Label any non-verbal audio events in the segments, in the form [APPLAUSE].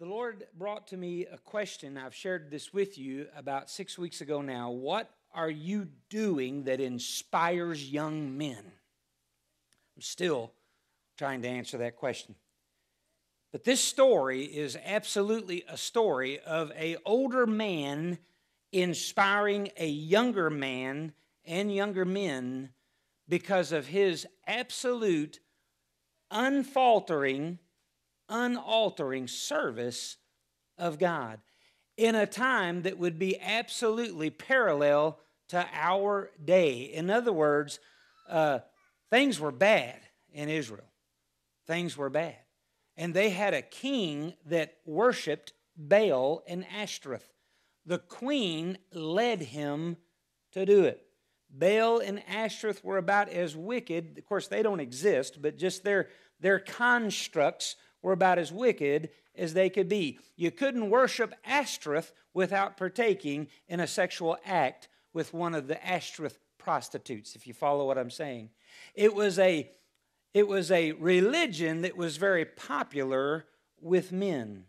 The Lord brought to me a question. I've shared this with you about six weeks ago now. What are you doing that inspires young men? I'm still trying to answer that question. But this story is absolutely a story of an older man inspiring a younger man and younger men because of his absolute unfaltering unaltering service of God in a time that would be absolutely parallel to our day. In other words, uh, things were bad in Israel. Things were bad. And they had a king that worshiped Baal and Ashtoreth. The queen led him to do it. Baal and Ashtoreth were about as wicked. Of course, they don't exist, but just their, their constructs were about as wicked as they could be. You couldn't worship Ashtoreth without partaking in a sexual act with one of the Ashtoreth prostitutes, if you follow what I'm saying. It was a, it was a religion that was very popular with men.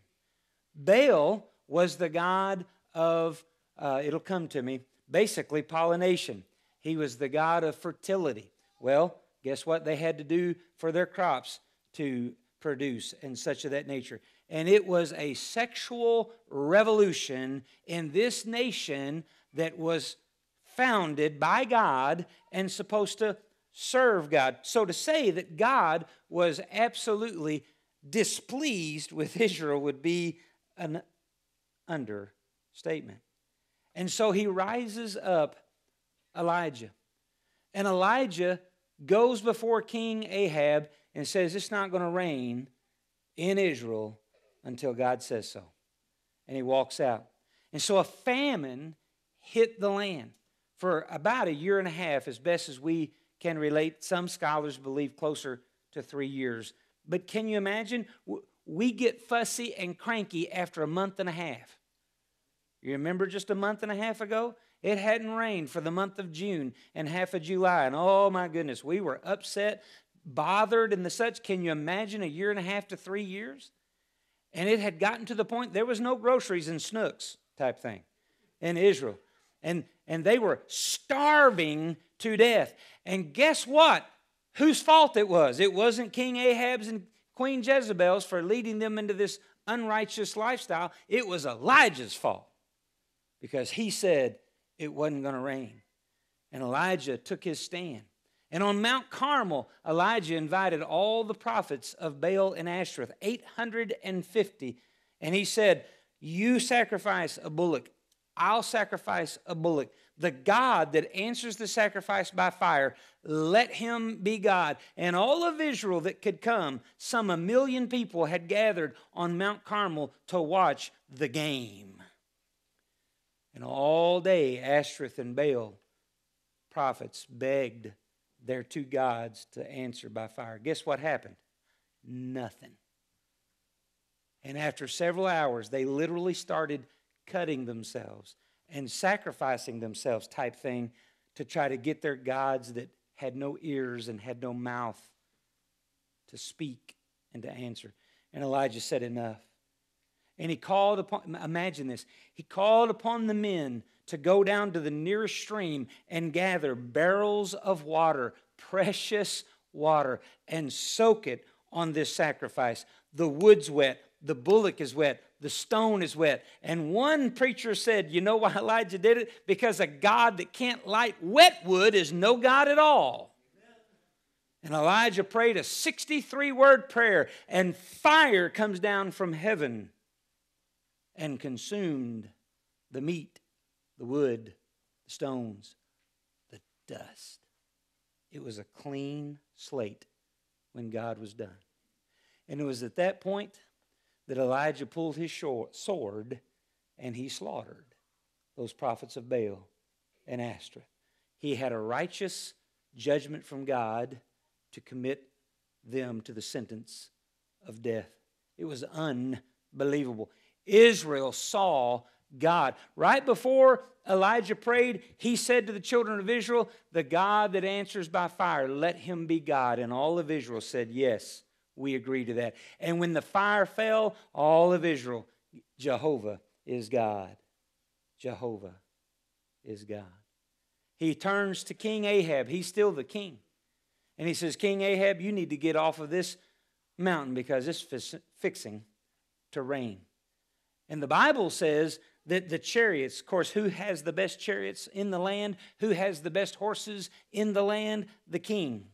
Baal was the god of, uh, it'll come to me, basically pollination. He was the god of fertility. Well, guess what they had to do for their crops to produce and such of that nature. And it was a sexual revolution in this nation that was founded by God and supposed to serve God. So to say that God was absolutely displeased with [LAUGHS] Israel would be an understatement. And so he rises up Elijah. And Elijah goes before King Ahab and says it's not going to rain in Israel until God says so. And he walks out. And so a famine hit the land for about a year and a half, as best as we can relate. Some scholars believe closer to three years. But can you imagine? We get fussy and cranky after a month and a half. You remember just a month and a half ago? It hadn't rained for the month of June and half of July. And oh my goodness, we were upset bothered and the such. Can you imagine a year and a half to three years? And it had gotten to the point there was no groceries in Snooks type thing in Israel. And, and they were starving to death. And guess what? Whose fault it was? It wasn't King Ahab's and Queen Jezebel's for leading them into this unrighteous lifestyle. It was Elijah's fault because he said it wasn't going to rain. And Elijah took his stand. And on Mount Carmel, Elijah invited all the prophets of Baal and Ashtoreth, 850. And he said, You sacrifice a bullock, I'll sacrifice a bullock. The God that answers the sacrifice by fire, let him be God. And all of Israel that could come, some a million people had gathered on Mount Carmel to watch the game. And all day, Ashtoreth and Baal prophets begged their two gods to answer by fire. Guess what happened? Nothing. And after several hours, they literally started cutting themselves and sacrificing themselves, type thing, to try to get their gods that had no ears and had no mouth to speak and to answer. And Elijah said, Enough. And he called upon, imagine this, he called upon the men to go down to the nearest stream and gather barrels of water, precious water, and soak it on this sacrifice. The wood's wet, the bullock is wet, the stone is wet. And one preacher said, You know why [LAUGHS] Elijah did it? Because a God that can't light wet wood is no God at all. And Elijah prayed a 63 word prayer, and fire comes down from heaven and consumed the meat the wood, the stones, the dust. It was a clean slate when God was done. And it was at that point that Elijah pulled his sword and he slaughtered those prophets of Baal and Astra. He had a righteous judgment from God to commit them to the sentence of death. It was unbelievable. Israel saw God. Right before Elijah prayed, he said to the children of Israel, The God that answers by fire, let him be God. And all of Israel said, Yes, we agree to that. And when the fire fell, all of Israel, Jehovah is God. Jehovah is God. He turns to King Ahab. He's still the king. And he says, King Ahab, you need to get off of this mountain because it's fixing to rain. And the Bible says the, the chariots, of course, who has the best chariots in the land? Who has the best horses in the land? The king.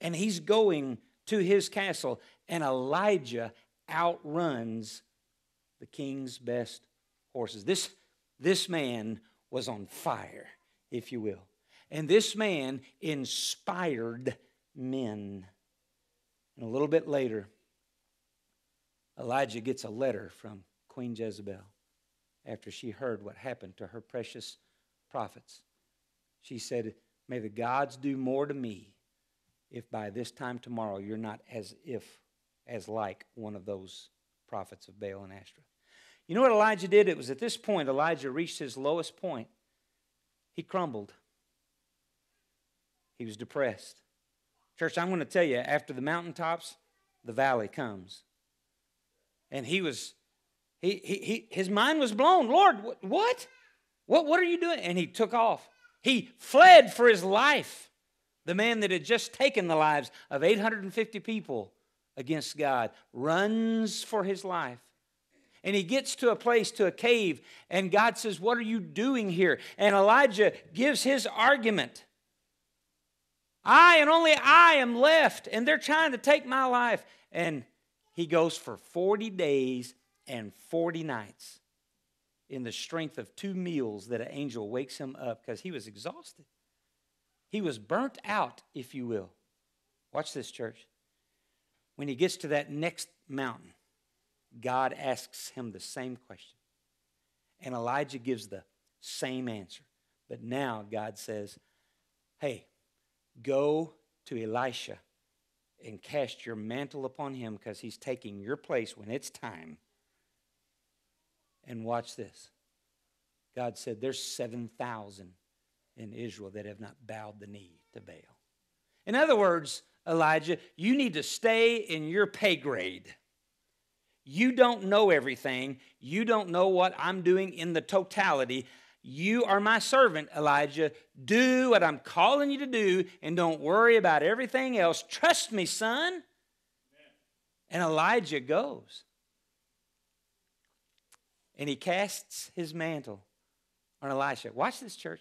And he's going to his castle, and Elijah outruns the king's best horses. This, this man was on fire, if you will. And this man inspired men. And a little bit later, Elijah gets a letter from Queen Jezebel after she heard what happened to her precious prophets. She said, May the gods do more to me if by this time tomorrow you're not as if, as like one of those prophets of Baal and Astra. You know what Elijah did? It was at this point Elijah reached his lowest point. He crumbled, he was depressed. Church, I'm going to tell you, after the mountaintops, the valley comes. And he was he, he, he, his mind was blown. Lord, what? What, what are you doing? And he took off. He fled for his life. The man that had just taken the lives of 850 people against God runs for his life. And he gets to a place, to a cave, and God says, What are you doing here? And Elijah gives his argument. I and only I am left, and they're trying to take my life. And he goes for 40 days and 40 nights in the strength of two meals that an angel wakes him up because he was exhausted. He was burnt out, if you will. Watch this, church. When he gets to that next mountain, God asks him the same question. And Elijah gives the same answer. But now God says, Hey, go to Elisha and cast your mantle upon him because he's taking your place when it's time and watch this. God said, There's 7,000 in Israel that have not bowed the knee to Baal. In other words, Elijah, you need to stay in your pay grade. You don't know everything. You don't know what I'm doing in the totality. You are my servant, Elijah. Do what I'm calling you to do and don't worry about everything else. Trust me, son. Amen. And Elijah goes and he casts his mantle on Elisha. Watch this, church.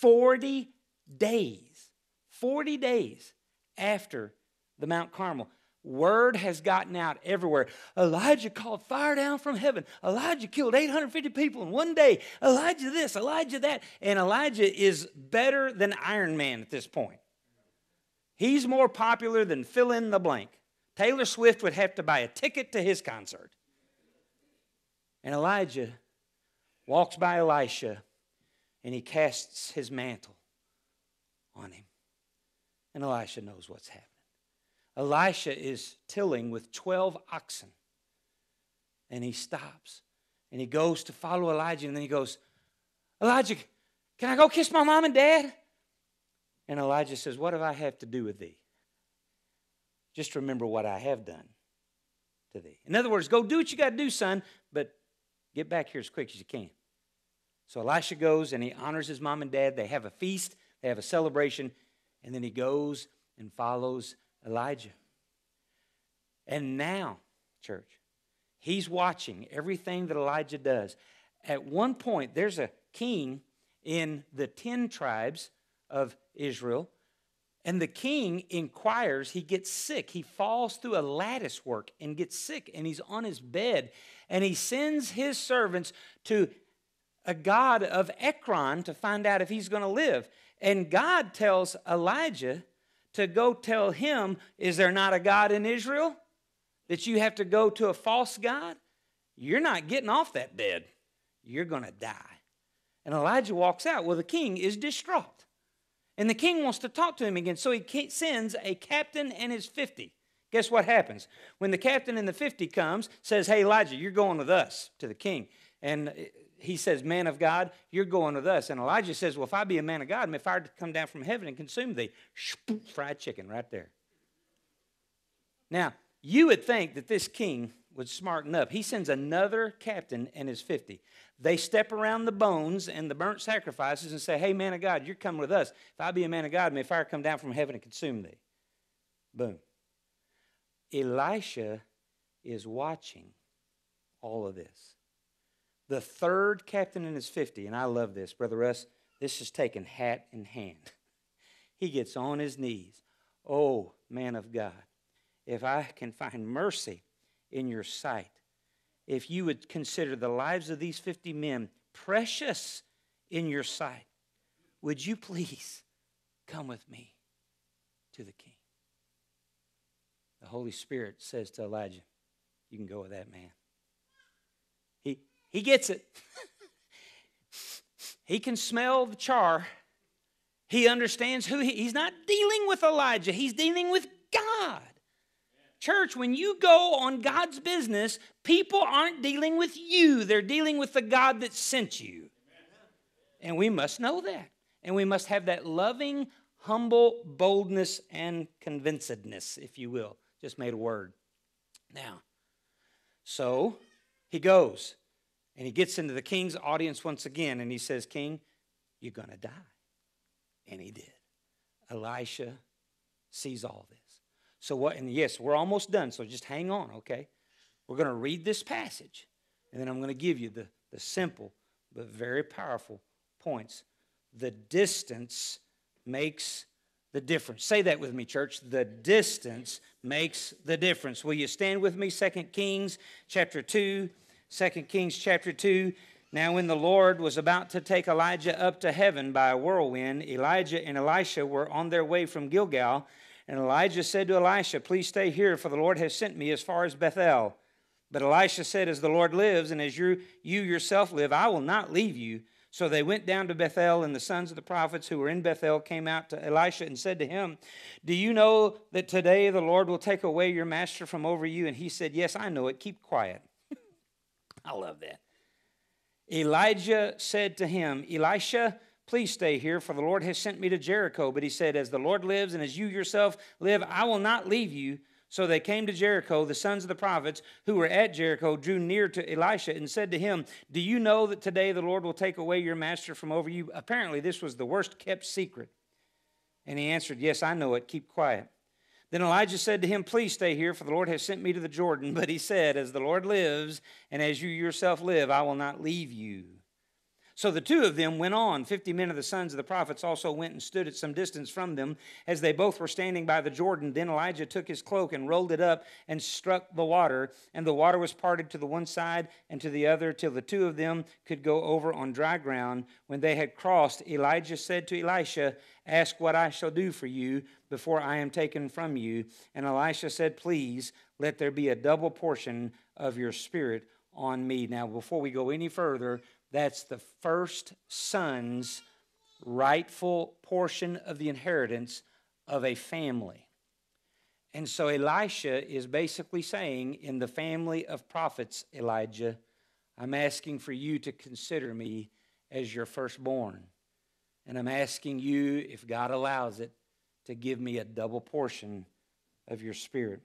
40 days, 40 days after the Mount Carmel, word has gotten out everywhere. Elijah called fire down from heaven. Elijah killed 850 people in one day. Elijah this, Elijah that. And Elijah is better than Iron Man at this point. He's more popular than fill in the blank. Taylor Swift would have to buy a ticket to his concert. And Elijah walks by Elisha and he casts his mantle on him. And Elisha knows what's happening. Elisha is tilling with 12 oxen. And he stops and he goes to follow Elijah. And then he goes, Elijah, can I go kiss my mom and dad? And Elijah says, What do I have to do with thee? Just remember what I have done to thee. In other words, go do what you got to do, son, but Get back here as quick as you can. So Elisha goes and he honors his mom and dad. They have a feast, they have a celebration, and then he goes and follows Elijah. And now, church, he's watching everything that Elijah does. At one point, there's a king in the 10 tribes of Israel and the king inquires, he gets sick. He falls through a lattice work and gets sick, and he's on his bed. And he sends his servants to a god of Ekron to find out if he's going to live. And God tells Elijah to go tell him, Is there not a God in Israel? That you have to go to a false God? You're not getting off that bed. You're going to die. And Elijah walks out. Well, the king is distraught. And the king wants to talk to him again. So he sends a captain and his 50. Guess what happens? When the captain and the 50 comes, says, Hey, Elijah, you're going with us to the king. And eh, he says, Man of God, you're going with us. And Elijah says, Well, if I be a man of God, and if I were to come down from heaven and consume thee, fried chicken right there. Now, you would think that this king would smarten up. He sends another captain and his 50. They step around the bones and the burnt sacrifices and say, Hey, man of God, you're coming with us. If I be a man of God, may fire come down from heaven and consume thee. Boom. Elisha is watching all of this. The third captain in his 50, and I love this, Brother Russ, this is taken hat in hand. [LAUGHS] He gets on his knees. Oh, man of God, if I can find mercy in your sight, if you would consider the lives of these 50 men precious in your sight, would you please come with me to the king? The Holy Spirit says to Elijah, You can go with that man. He, he gets it. [LAUGHS] he can smell the char. He understands who he, he's not dealing with Elijah, he's dealing with God. Church, when you go on God's business, people aren't dealing with you, they're dealing with the God that sent you. And we must know that. And we must have that loving, humble boldness and convincedness, if you will. Just made a word. Now, so he goes and he gets into the king's audience once again and he says, King, you're going to die. And he did. Elisha sees all this. So what? And yes, we're almost done. So just hang on, okay? We're going to read this passage, and then I'm going to give you the, the simple but very powerful points. The distance makes the difference. Say that with me, church. The distance makes the difference. Will you stand with me? Second Kings chapter 2. Second Kings chapter 2. Now, when the Lord was about to take Elijah up to heaven by a whirlwind, Elijah and Elisha were on their way from Gilgal and Elijah said to Elisha, Please stay here, for the Lord has sent me as far as Bethel. But Elisha said, As the Lord lives, and as you, you yourself live, I will not leave you. So they went down to Bethel, and the sons of the prophets who were in Bethel came out to Elisha and said to him, Do you know that today the Lord will take away your master from over you? And he said, Yes, I know it. Keep quiet. [LAUGHS] I love that. Elijah said to him, Elisha, Please stay here, for the Lord has sent me to Jericho. But he said, As the Lord lives and as you yourself live, I will not leave you. So they came to Jericho. The sons of the prophets who were at Jericho drew near to Elisha and said to him, Do you know that today the Lord will take away your master from over you? Apparently, this was the worst kept secret. And he answered, Yes, I know it. Keep quiet. Then Elijah said to him, Please stay here, for the Lord has sent me to the Jordan. [LAUGHS] But he said, As the Lord lives, and as you yourself live, I will not leave you. So the two of them went on. Fifty men of the sons of the prophets also went and stood at some distance from them. As they both were standing by the Jordan, then Elijah took his cloak and rolled it up and struck the water. And the water was parted to the one side and to the other till the two of them could go over on dry ground. When they had crossed, Elijah said to Elisha, Ask what I shall do for you before I am taken from you. And Elisha said, Please let there be a double portion of your spirit on me. Now, before we go any further, that's the first son's rightful portion of the inheritance of a family. And so Elisha is basically saying, in the family of prophets, Elijah, I'm asking for you to consider me as your firstborn. And I'm asking you, if God allows it, to give me a double portion of your spirit.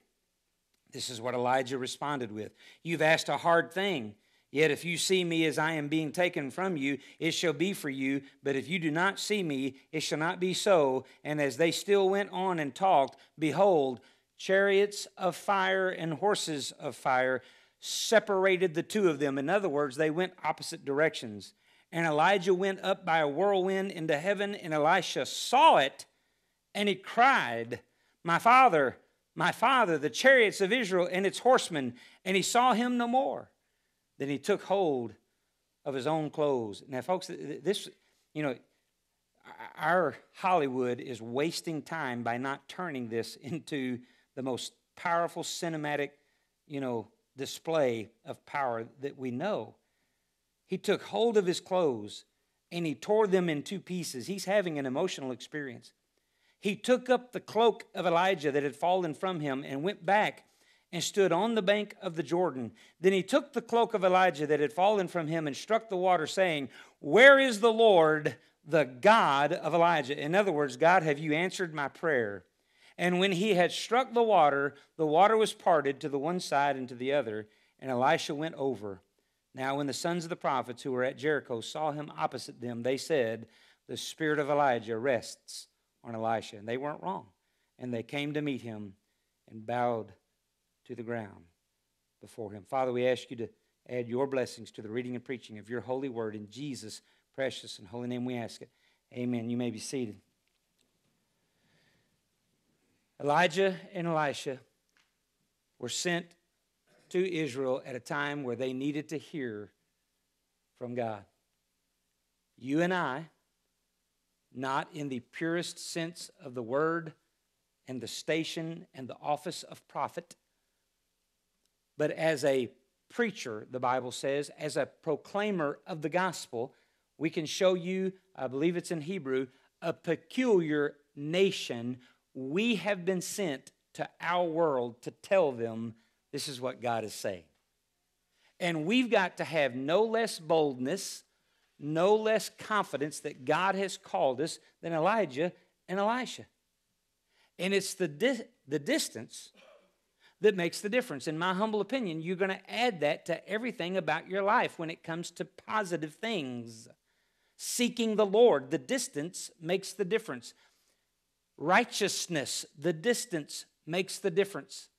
This is what Elijah responded with You've asked a hard thing. Yet if you see me as I am being taken from you, it shall be for you. But if you do not see me, it shall not be so. And as they still went on and talked, behold, chariots of fire and horses of fire separated the two of them. In other words, they went opposite directions. And Elijah went up by a whirlwind into heaven, and Elisha saw it, and he cried, My father, my father, the chariots of Israel and its horsemen. And he saw him no more. Then he took hold of his own clothes. Now, folks, this, you know, our Hollywood is wasting time by not turning this into the most powerful cinematic, you know, display of power that we know. He took hold of his clothes and he tore them in two pieces. He's having an emotional experience. He took up the cloak of Elijah that had fallen from him and went back and stood on the bank of the Jordan. Then he took the cloak of Elijah that had fallen from him and struck the water, saying, Where is the Lord, the God of Elijah? In other words, God, have you answered my prayer? And when he had struck the water, the water was parted to the one side and to the other, and Elisha went over. Now, when the sons of the prophets who were at Jericho saw him opposite them, they said, The spirit of Elijah rests on Elisha. And they weren't wrong. And they came to meet him and bowed to the ground before him. Father, we ask you to add your blessings to the reading and preaching of your holy word. In Jesus' precious and holy name we ask it. Amen. You may be seated. Elijah and Elisha were sent to Israel at a time where they needed to hear from God. You and I, not in the purest sense of the word and the station and the office of prophet, but as a preacher, the Bible says, as a proclaimer of the gospel, we can show you, I believe it's in Hebrew, a peculiar nation. We have been sent to our world to tell them this is what God is saying. And we've got to have no less boldness, no less confidence that God has called us than Elijah and Elisha. And it's the, di- the distance that makes the difference. In my humble opinion, you're going to add that to everything about your life when it comes to positive things. Seeking the Lord, the distance makes the difference. Righteousness, the distance makes the difference.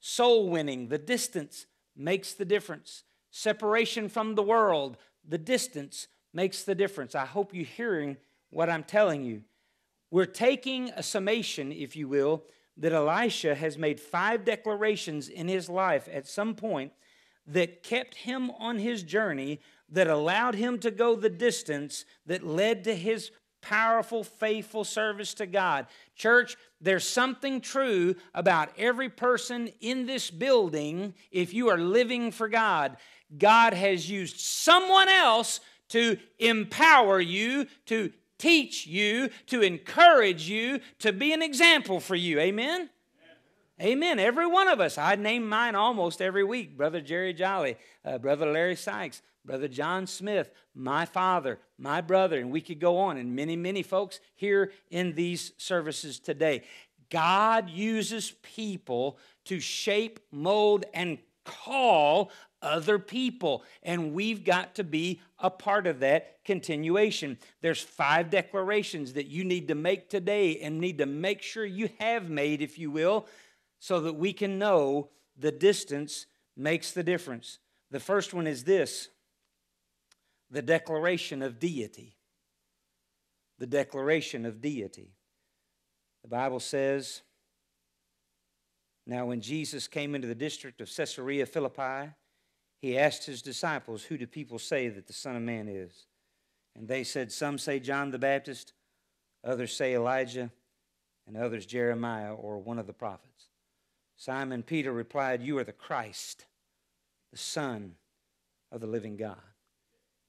Soul winning, the distance makes the difference. Separation from the world, the distance makes the difference. I hope you're hearing what I'm telling you. We're taking a summation, if you will, that Elisha has made five declarations in his life at some point that kept him on his journey, that allowed him to go the distance, that led to his powerful, faithful service to God. Church, there's something true about every person in this building if you are living for God. God has used someone else to empower you, to teach you, to encourage you, to be an example for you. Amen? Amen. Every one of us. I name mine almost every week. Brother Jerry Jolly, uh, Brother Larry Sykes, Brother John Smith, my father, my brother, and we could go on, and many, many folks here in these services today. God uses people to shape, mold, and call other people. And we've got to be a part of that continuation. There's five declarations that you need to make today and need to make sure you have made, if you will, so that we can know the distance makes the difference. The first one is this the declaration of deity. The declaration of deity. The Bible says, Now when Jesus came into the district of Caesarea Philippi, he asked his disciples, Who do people say that the Son of Man is? And they said, Some say John the Baptist, others say Elijah, and others Jeremiah or one of the prophets. Simon Peter replied, You are the Christ, the Son of the living God.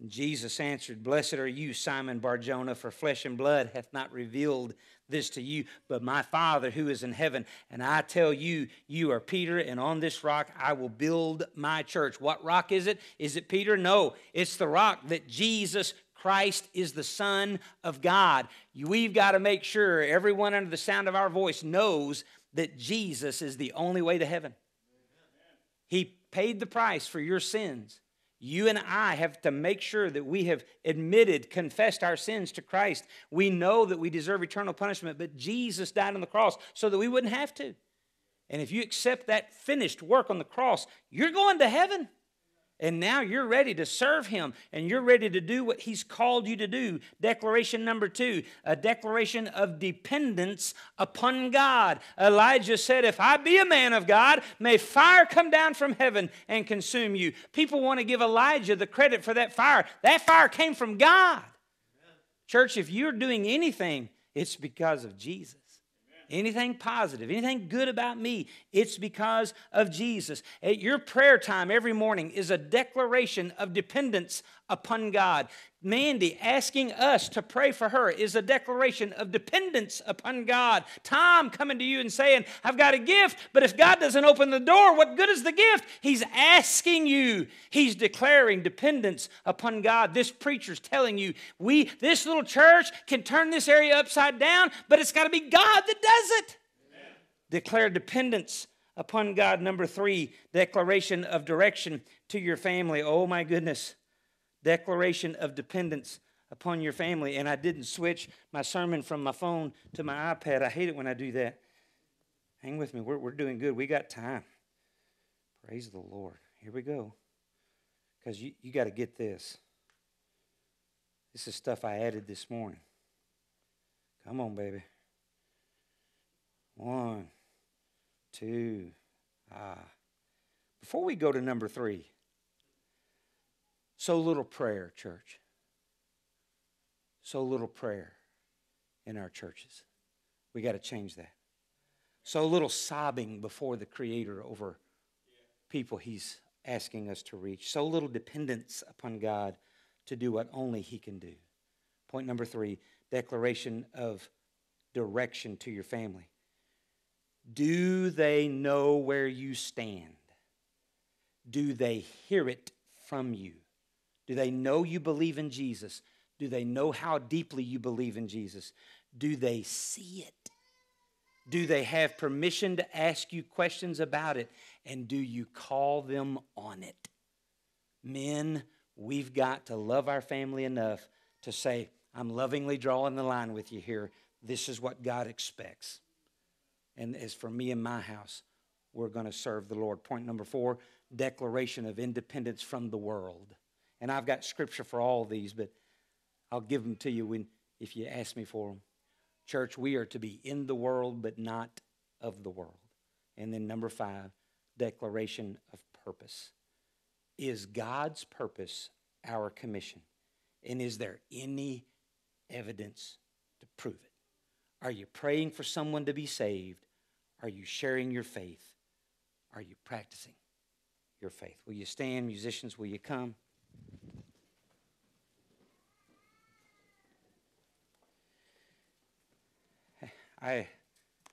Jesus answered, Blessed are you, Simon Barjona, for flesh and blood hath not revealed this to you, but my Father who is in heaven. And I tell you, you are Peter, and on this rock I will build my church. What rock is it? Is it Peter? No, it's the rock that Jesus Christ is the Son of God. We've got to make sure everyone under the sound of our voice knows that Jesus is the only way to heaven. He paid the price for your sins. You and I have to make sure that we have admitted, confessed our sins to Christ. We know that we deserve eternal punishment, but Jesus died on the cross so that we wouldn't have to. And if you accept that finished work on the cross, you're going to heaven. And now you're ready to serve him and you're ready to do what he's called you to do. Declaration number two, a declaration of dependence upon God. Elijah said, If I be a man of God, may fire come down from heaven and consume you. People want to give Elijah the credit for that fire. That fire came from God. Church, if you're doing anything, it's because of Jesus anything positive, anything good about me, it's because of Jesus. At your prayer time every morning is a declaration of dependence upon God. Mandy asking us to pray for her is a declaration of dependence upon God. Tom coming to you and saying, I've got a gift, but if God doesn't open the door, what good is the gift? He's asking you. He's declaring dependence upon God. This preacher's telling you, we, this little church can turn this area upside down, but it's got to be God that does it. Amen. Declare dependence upon God. Number three, declaration of direction to your family. Oh my goodness declaration of dependence upon your family. And I didn't switch my sermon from my phone to my iPad. I hate it when I do that. Hang with me. We're, we're doing good. We got time. Praise the Lord. Here we go. Because you, you got to get this. This is stuff I added this morning. Come on, baby. One, two, ah. Before we go to number three, so little prayer, church. So little prayer in our churches. We got to change that. So little sobbing before the Creator over people He's asking us to reach. So little dependence upon God to do what only He can do. Point number three declaration of direction to your family. Do they know where you stand? Do they hear it from you? Do they know you believe in Jesus? Do they know how deeply you believe in Jesus? Do they see it? Do they have permission to ask you questions about it? And do you call them on it? Men, we've got to love our family enough to say, I'm lovingly drawing the line with you here. This is what God expects. And as for me and my house, we're going to serve the Lord. Point number four declaration of independence from the world. And I've got scripture for all these, but I'll give them to you when, if you ask me for them. Church, we are to be in the world, but not of the world. And then number five, declaration of purpose. Is God's purpose our commission? And is there any evidence to prove it? Are you praying for someone to be saved? Are you sharing your faith? Are you practicing your faith? Will you stand, musicians? Will you come? I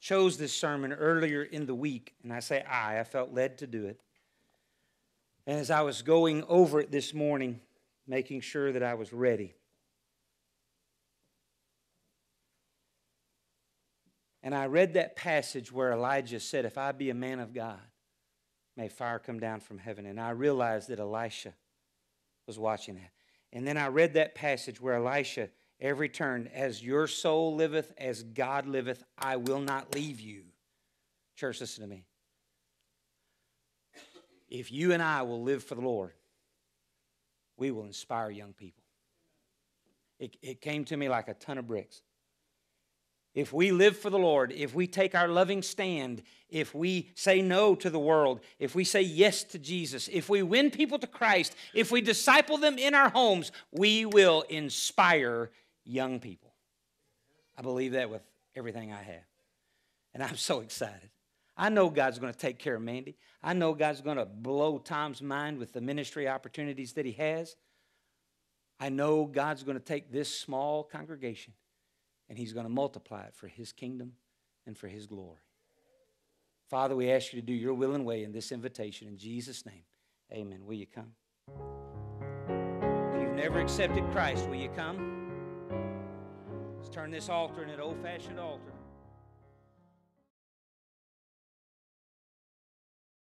chose this sermon earlier in the week, and I say I, I felt led to do it. And as I was going over it this morning, making sure that I was ready, and I read that passage where Elijah said, If I be a man of God, may fire come down from heaven. And I realized that Elisha was watching that. And then I read that passage where Elisha every turn. As your soul liveth, as God liveth, I will not leave you. Church, listen to me. If you and I will live for the Lord, we will inspire young people. It, it came to me like a ton of bricks. If we live for the Lord, if we take our loving stand, if we say no to the world, if we say yes to Jesus, if we win people to Christ, if we disciple them in our homes, we will inspire young people. I believe that with everything I have. And I'm so excited. I know God's going to take care of Mandy. I know God's going to blow Tom's mind with the ministry opportunities that he has. I know God's going to take this small congregation and he's going to multiply it for his kingdom and for his glory. Father, we ask you to do your will and way in this invitation. In Jesus' name, amen. Will you come? If you've never accepted Christ, will you come? Let's turn this altar into an old fashioned altar.